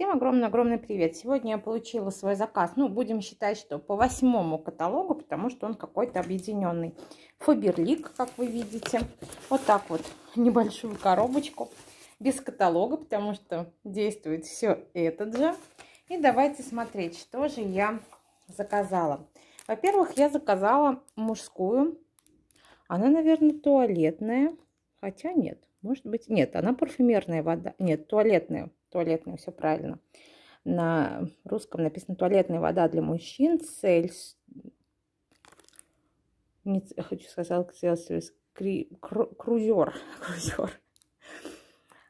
Всем огромный-огромный привет! Сегодня я получила свой заказ, ну, будем считать, что по восьмому каталогу, потому что он какой-то объединенный. Фаберлик, как вы видите, вот так вот, небольшую коробочку, без каталога, потому что действует все этот же. И давайте смотреть, что же я заказала. Во-первых, я заказала мужскую, она, наверное, туалетная, хотя нет, может быть, нет, она парфюмерная вода, нет, туалетная туалетная, все правильно. На русском написано туалетная вода для мужчин, цель... Не, я хочу сказать, цель, кри, кру, крузер. крузер.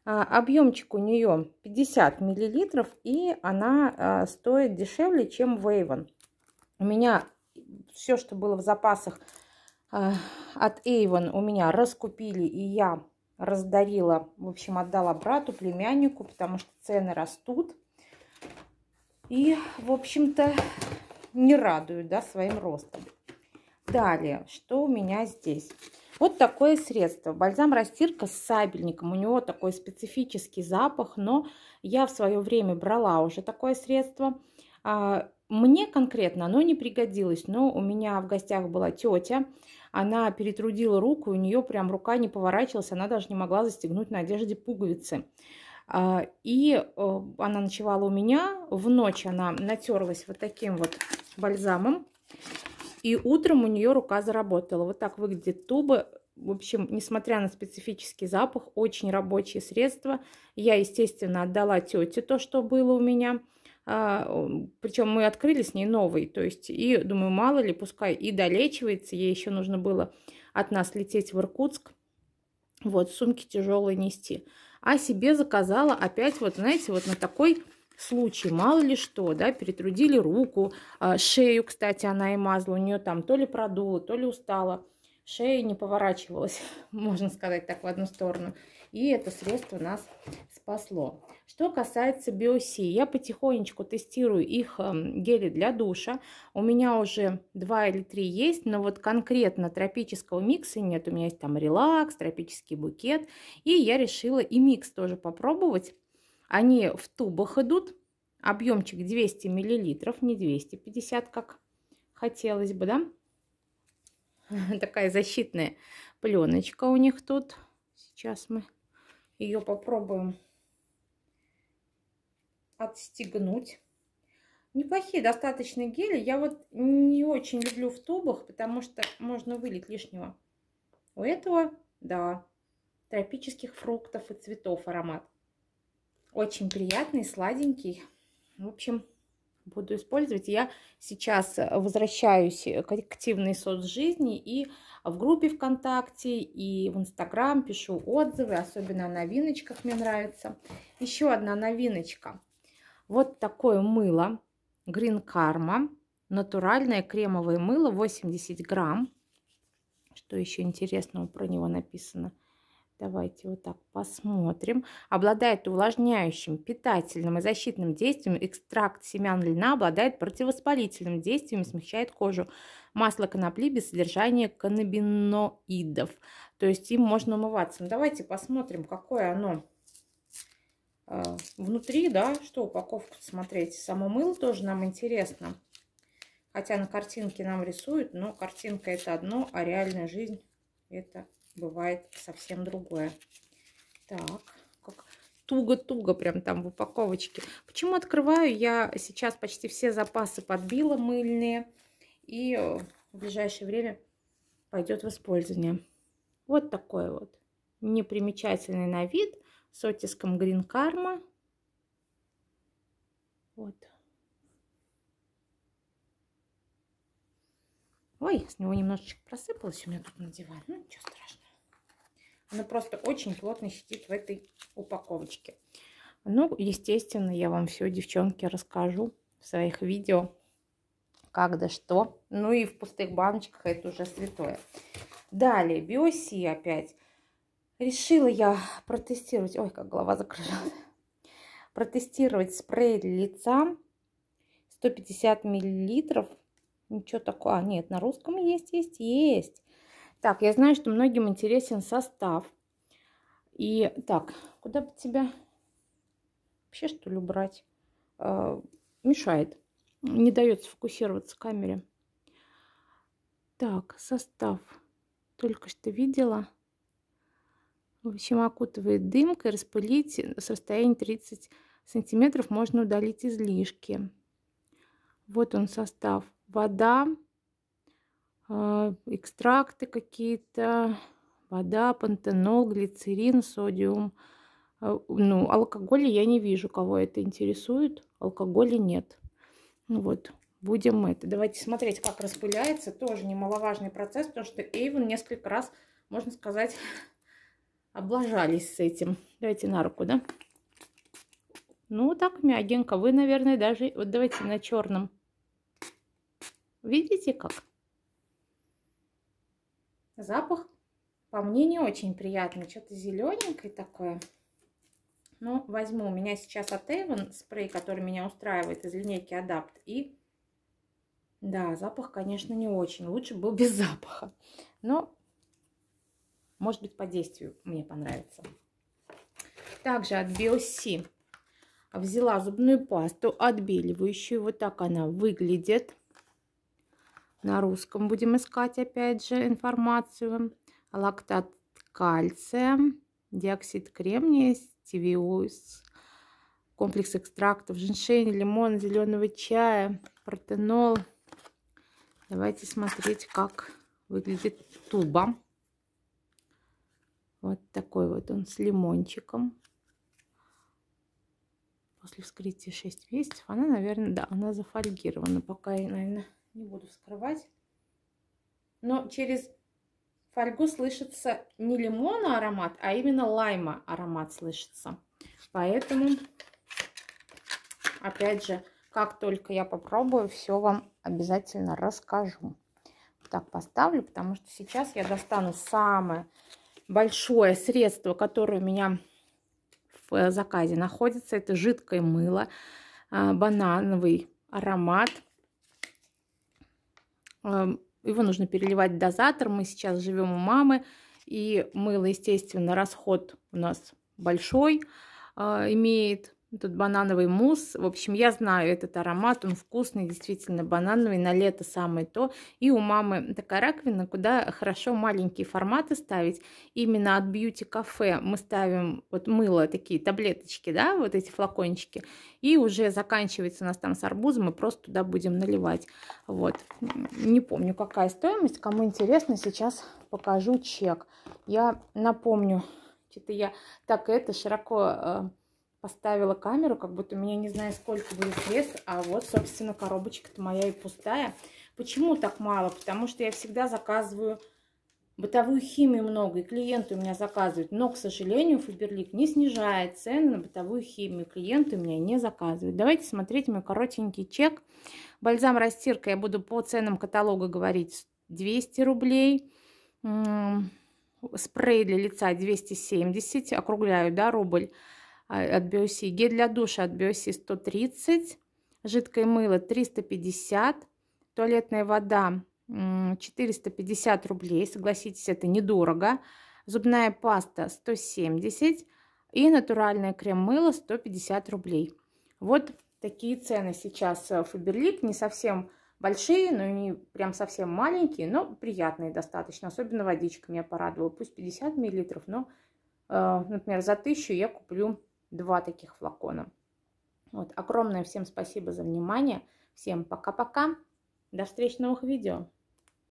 А, объемчик у нее 50 миллилитров, и она а, стоит дешевле, чем Вейвен. У меня все, что было в запасах а, от Avon, у меня раскупили, и я раздарила, в общем, отдала брату, племяннику, потому что цены растут. И, в общем-то, не радую, да, своим ростом. Далее, что у меня здесь? Вот такое средство. Бальзам-растирка с сабельником. У него такой специфический запах, но я в свое время брала уже такое средство. А, мне конкретно оно не пригодилось, но у меня в гостях была тетя, она перетрудила руку, у нее прям рука не поворачивалась, она даже не могла застегнуть на одежде пуговицы. А, и э, она ночевала у меня, в ночь она натерлась вот таким вот бальзамом, и утром у нее рука заработала. Вот так выглядит туба. В общем, несмотря на специфический запах, очень рабочие средства. Я, естественно, отдала тете то, что было у меня – а, Причем мы открыли с ней новый. То есть, и думаю, мало ли, пускай и долечивается. Ей еще нужно было от нас лететь в Иркутск. Вот, сумки тяжелые нести. А себе заказала опять, вот, знаете, вот на такой случай, мало ли что, да, перетрудили руку, а, шею, кстати, она и мазла у нее там то ли продула, то ли устала, шея не поворачивалась, можно сказать так, в одну сторону. И это средство нас спасло. Что касается биоси, я потихонечку тестирую их эм, гели для душа. У меня уже два или три есть, но вот конкретно тропического микса нет. У меня есть там релакс, тропический букет. И я решила и микс тоже попробовать. Они в тубах идут. Объемчик 200 миллилитров, не 250, как хотелось бы, да? Такая защитная пленочка у них тут. Сейчас мы ее попробуем отстегнуть. Неплохие достаточно гели. Я вот не очень люблю в тубах, потому что можно вылить лишнего. У этого, да, тропических фруктов и цветов аромат. Очень приятный, сладенький. В общем, буду использовать. Я сейчас возвращаюсь к активной соцжизни и в группе ВКонтакте, и в Инстаграм пишу отзывы, особенно о новиночках мне нравится. Еще одна новиночка – вот такое мыло Green Karma. Натуральное кремовое мыло 80 грамм. Что еще интересного про него написано? Давайте вот так посмотрим. Обладает увлажняющим, питательным и защитным действием. Экстракт семян льна обладает противовоспалительным действием и смягчает кожу. Масло конопли без содержания каннабиноидов. То есть им можно умываться. Ну, давайте посмотрим, какое оно Э, внутри, да, что упаковку смотреть. Само мыло тоже нам интересно. Хотя на картинке нам рисуют, но картинка это одно, а реальная жизнь это бывает совсем другое. Так, как туго-туго прям там в упаковочке. Почему открываю? Я сейчас почти все запасы подбила мыльные. И э, в ближайшее время пойдет в использование. Вот такой вот непримечательный на вид с оттиском Green Karma. Вот. Ой, с него немножечко просыпалось у меня тут на диван. Ну, ничего страшного. Она просто очень плотно сидит в этой упаковочке. Ну, естественно, я вам все, девчонки, расскажу в своих видео, как да что. Ну и в пустых баночках это уже святое. Далее, биоси опять. Решила я протестировать, ой, как голова закружилась, протестировать спрей для лица 150 миллилитров. Ничего такого, а, нет, на русском есть, есть, есть. Так, я знаю, что многим интересен состав. И так, куда бы тебя вообще что ли убрать? Э, мешает, не дает сфокусироваться камере. Так, состав только что видела. В общем, окутывает дымкой, распылить э, с расстояния 30 сантиметров можно удалить излишки. Вот он состав. Вода, а, экстракты какие-то, вода, пантенол, глицерин, содиум. А, ну, алкоголя я не вижу, кого это интересует. Алкоголя нет. Ну вот, будем это. Давайте смотреть, как распыляется. Тоже немаловажный процесс, потому что Эйвен несколько раз, можно сказать, облажались с этим. Давайте на руку, да? Ну, так мягенько. Вы, наверное, даже... Вот давайте на черном. Видите как? Запах, по мне, не очень приятный. Что-то зелененькое такое. Ну, возьму. У меня сейчас от Avon спрей, который меня устраивает из линейки Adapt. И, да, запах, конечно, не очень. Лучше был без запаха. Но может быть, по действию мне понравится. Также от Биоси взяла зубную пасту отбеливающую. Вот так она выглядит. На русском будем искать, опять же, информацию. Лактат кальция, диоксид кремния, стевиоз, комплекс экстрактов женьшеня, лимона, зеленого чая, протенол. Давайте смотреть, как выглядит туба. Вот такой вот он с лимончиком. После вскрытия 6 месяцев она, наверное, да, она зафольгирована. Пока я, наверное, не буду вскрывать. Но через фольгу слышится не лимона аромат, а именно лайма аромат слышится. Поэтому, опять же, как только я попробую, все вам обязательно расскажу. Так поставлю, потому что сейчас я достану самое большое средство, которое у меня в э, заказе находится. Это жидкое мыло, а, банановый аромат. Эм, его нужно переливать в дозатор. Мы сейчас живем у мамы. И мыло, естественно, расход у нас большой а, имеет. Тут банановый мусс. В общем, я знаю этот аромат, он вкусный, действительно банановый, на лето самое то. И у мамы такая раковина, куда хорошо маленькие форматы ставить. Именно от бьюти-кафе мы ставим вот мыло, такие таблеточки, да, вот эти флакончики. И уже заканчивается у нас там с арбузом, мы просто туда будем наливать. Вот. Не помню, какая стоимость. Кому интересно, сейчас покажу чек. Я напомню, что-то я так это широко э, поставила камеру, как будто меня не знаю, сколько будет вес, а вот, собственно, коробочка-то моя и пустая. Почему так мало? Потому что я всегда заказываю бытовую химию много, и клиенты у меня заказывают, но, к сожалению, Фаберлик не снижает цены на бытовую химию, клиенты у меня не заказывают. Давайте смотреть мой коротенький чек. Бальзам растирка я буду по ценам каталога говорить 200 рублей, спрей для лица 270, округляю, да, рубль. А, от Биоси, гель для душа от Биоси 130, жидкое мыло 350, туалетная вода 450 рублей, согласитесь, это недорого, зубная паста 170 и натуральное крем-мыло 150 рублей. Вот такие цены сейчас э, Фаберлик, не совсем большие, но не прям совсем маленькие, но приятные достаточно. Особенно водичка меня порадовала. Пусть 50 миллилитров, но, э, например, за 1000 я куплю два таких флакона. Вот, огромное всем спасибо за внимание. Всем пока-пока. До встреч новых видео.